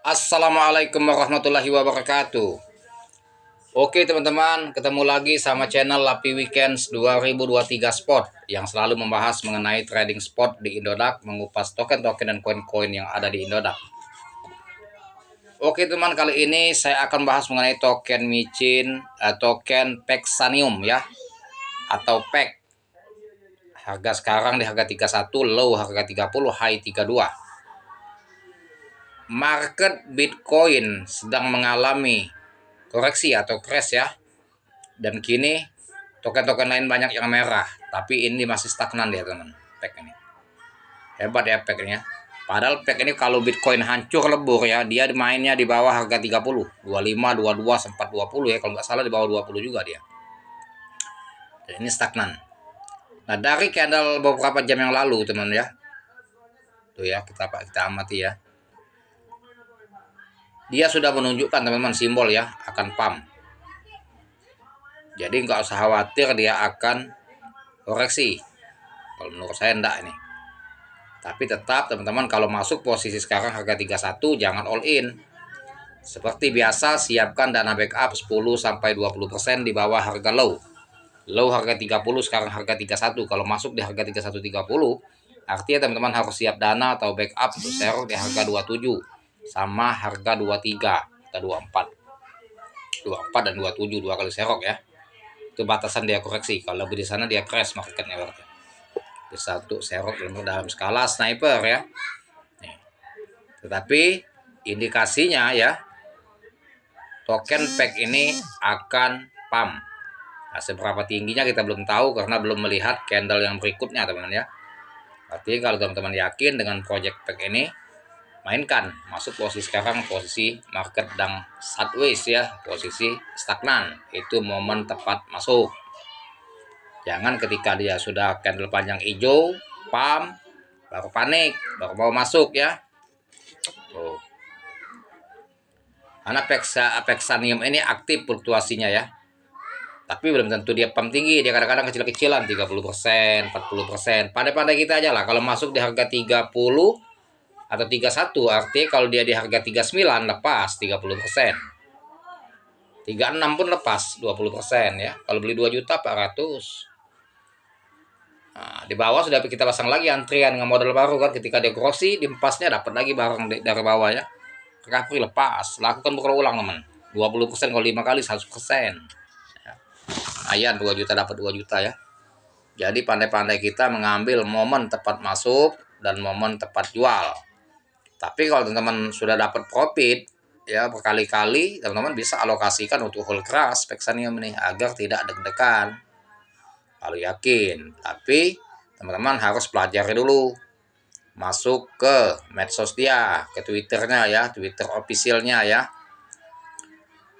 Assalamualaikum warahmatullahi wabarakatuh Oke teman-teman ketemu lagi sama channel Lapi Weekends 2023 Spot Yang selalu membahas mengenai trading spot di Indodax Mengupas token-token dan koin-koin yang ada di Indodax Oke teman kali ini saya akan bahas mengenai token micin eh, Token Pexanium ya Atau PEC Harga sekarang di harga 31 low harga 30 high 32 market Bitcoin sedang mengalami koreksi atau crash ya. Dan kini token-token lain banyak yang merah, tapi ini masih stagnan ya teman. Pack ini hebat ya packnya. Padahal pack ini kalau Bitcoin hancur lebur ya, dia mainnya di bawah harga 30, 25, 22 sempat 20 ya kalau nggak salah di bawah 20 juga dia. Dan ini stagnan. Nah, dari candle beberapa jam yang lalu, teman ya. Tuh ya, kita kita amati ya dia sudah menunjukkan teman-teman simbol ya akan pump jadi nggak usah khawatir dia akan koreksi kalau menurut saya enggak ini tapi tetap teman-teman kalau masuk posisi sekarang harga 31 jangan all in seperti biasa siapkan dana backup 10 sampai 20% di bawah harga low low harga 30 sekarang harga 31 kalau masuk di harga 31 30 artinya teman-teman harus siap dana atau backup untuk share di harga 27 sama harga 23 kita 24 24 dan 27 dua kali serok ya itu batasan dia koreksi kalau lebih di sana dia crash marketnya berarti di satu serok dalam, dalam skala sniper ya tetapi indikasinya ya token pack ini akan pump nah, seberapa tingginya kita belum tahu karena belum melihat candle yang berikutnya teman-teman ya artinya kalau teman-teman yakin dengan project pack ini mainkan masuk posisi sekarang posisi market dan sideways ya posisi stagnan itu momen tepat masuk jangan ketika dia sudah candle panjang hijau pam baru panik baru mau masuk ya tuh karena peksa peksanium ini aktif fluktuasinya ya tapi belum tentu dia pam tinggi dia kadang-kadang kecil-kecilan 30% 40% pada-pada kita aja lah kalau masuk di harga 30 atau 31 artinya kalau dia di harga 39 lepas 30 persen 36 pun lepas 20 persen ya kalau beli 2 juta 400 nah, di bawah sudah kita pasang lagi antrian dengan modal baru kan ketika dia grossi dimpasnya dapat lagi barang dari bawah ya recovery lepas lakukan berulang teman 20 persen kalau 5 kali 100 persen ya. ayat 2 juta dapat 2 juta ya jadi pandai-pandai kita mengambil momen tepat masuk dan momen tepat jual tapi kalau teman-teman sudah dapat profit ya berkali-kali teman-teman bisa alokasikan untuk whole keras peksanium ini agar tidak deg-degan. Lalu yakin, tapi teman-teman harus pelajari dulu. Masuk ke medsos dia, ke Twitternya ya, Twitter officialnya ya.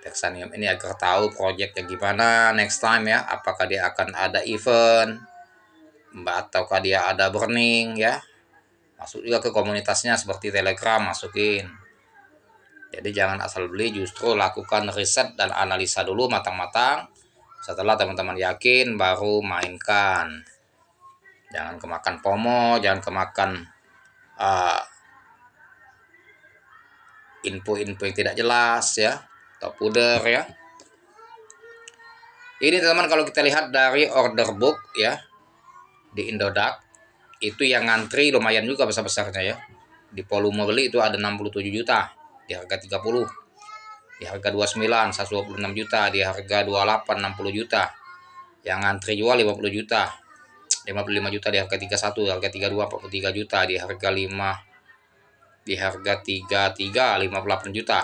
Peksanium ini agar tahu proyeknya gimana next time ya, apakah dia akan ada event, ataukah dia ada burning ya masuk juga ke komunitasnya seperti telegram masukin jadi jangan asal beli justru lakukan riset dan analisa dulu matang-matang setelah teman-teman yakin baru mainkan jangan kemakan pomo jangan kemakan ah, info-info uh, yang tidak jelas ya atau puder ya ini teman teman kalau kita lihat dari order book ya di Indodax itu yang ngantri lumayan juga besar-besarnya ya. Di volume beli itu ada 67 juta di harga 30. Di harga 29 126 juta, di harga 28 60 juta. Yang ngantri jual 50 juta. 55 juta di harga 31, di harga 32 43 juta, di harga 5 di harga 33 58 juta.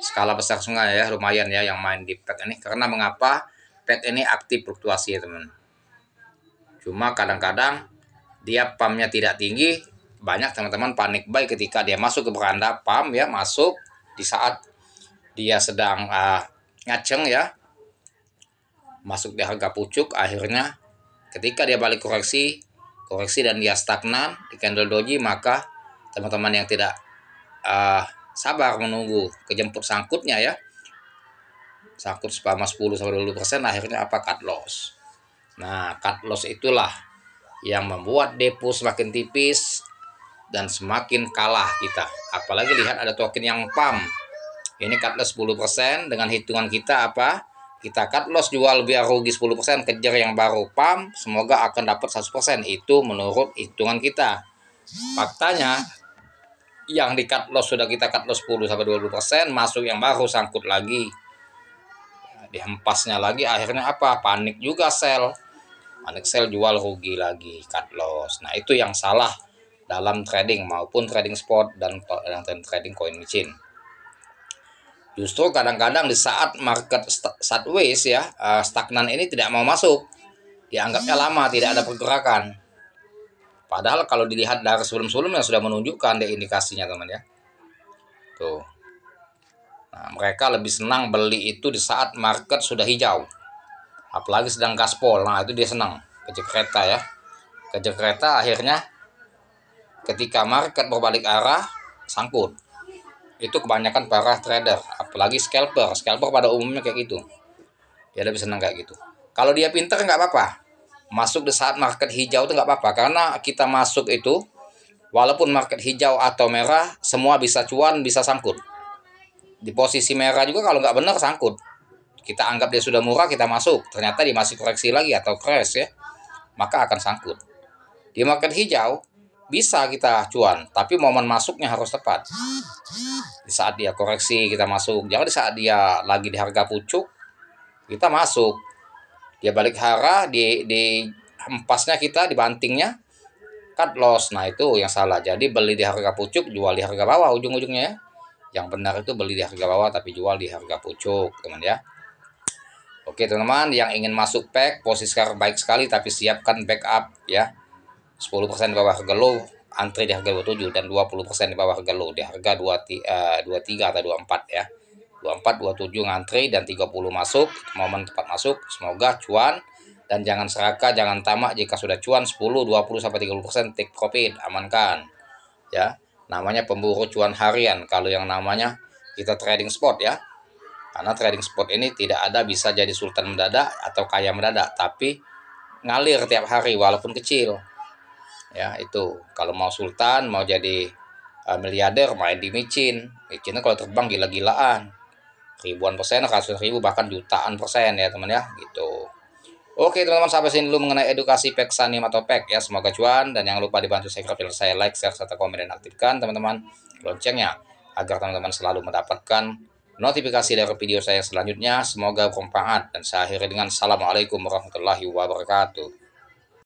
Skala besar sungai ya, lumayan ya yang main di pet ini karena mengapa pet ini aktif fluktuasi ya, teman. Cuma kadang-kadang dia pamnya tidak tinggi banyak teman-teman panik buy ketika dia masuk ke beranda pam ya masuk di saat dia sedang uh, ngaceng ya masuk di harga pucuk akhirnya ketika dia balik koreksi koreksi dan dia stagnan di candle doji maka teman-teman yang tidak uh, sabar menunggu kejemput sangkutnya ya sangkut sepama 10 sampai 20 persen akhirnya apa cut loss nah cut loss itulah yang membuat depo semakin tipis dan semakin kalah kita. Apalagi lihat ada token yang PAM. Ini cut loss 10% dengan hitungan kita apa? Kita cut loss jual biar rugi 10% kejar yang baru PAM semoga akan dapat 100% itu menurut hitungan kita. Faktanya yang di cut loss sudah kita cut loss 10 sampai 20% masuk yang baru sangkut lagi. Dihempasnya lagi akhirnya apa? Panik juga sel sell jual rugi lagi cut loss nah itu yang salah dalam trading maupun trading spot dan, trading coin micin justru kadang-kadang di saat market sideways ya eh, stagnan ini tidak mau masuk dianggapnya lama tidak ada pergerakan padahal kalau dilihat dari sebelum sebelum yang sudah menunjukkan deh indikasinya teman ya tuh Nah, mereka lebih senang beli itu di saat market sudah hijau apalagi sedang gaspol nah itu dia senang kerja kereta ya kerja kereta akhirnya ketika market berbalik arah sangkut itu kebanyakan para trader apalagi scalper scalper pada umumnya kayak gitu dia lebih senang kayak gitu kalau dia pinter nggak apa-apa masuk di saat market hijau itu nggak apa-apa karena kita masuk itu walaupun market hijau atau merah semua bisa cuan bisa sangkut di posisi merah juga kalau nggak benar sangkut kita anggap dia sudah murah, kita masuk. Ternyata dia masih koreksi lagi atau crash ya. Maka akan sangkut. Di market hijau, bisa kita cuan, tapi momen masuknya harus tepat. Di saat dia koreksi, kita masuk. Jangan di saat dia lagi di harga pucuk, kita masuk. Dia balik hara, di, di empasnya kita, dibantingnya, cut loss. Nah, itu yang salah. Jadi beli di harga pucuk, jual di harga bawah ujung-ujungnya ya. Yang benar itu beli di harga bawah tapi jual di harga pucuk, teman ya. Oke teman-teman yang ingin masuk pack posisi sekarang baik sekali tapi siapkan backup ya 10% di bawah harga low antri di harga 27 dan 20% di bawah harga low di harga 23, uh, 23 atau 24 ya 24 27 ngantri dan 30 masuk momen tepat masuk semoga cuan dan jangan serakah jangan tamak jika sudah cuan 10 20 sampai 30% take profit amankan ya namanya pemburu cuan harian kalau yang namanya kita trading spot ya karena trading spot ini tidak ada bisa jadi sultan mendadak atau kaya mendadak, tapi ngalir tiap hari walaupun kecil. Ya, itu. Kalau mau sultan, mau jadi uh, miliarder main di micin. Micinnya kalau terbang gila-gilaan. Ribuan persen, ratusan ribu, bahkan jutaan persen ya teman ya, gitu. Oke teman-teman sampai sini dulu mengenai edukasi PEK Sanim atau PEK ya semoga cuan dan jangan lupa dibantu saya channel saya like share serta komen dan aktifkan teman-teman loncengnya agar teman-teman selalu mendapatkan notifikasi dari video saya selanjutnya. Semoga bermanfaat dan saya akhiri dengan Assalamualaikum warahmatullahi wabarakatuh.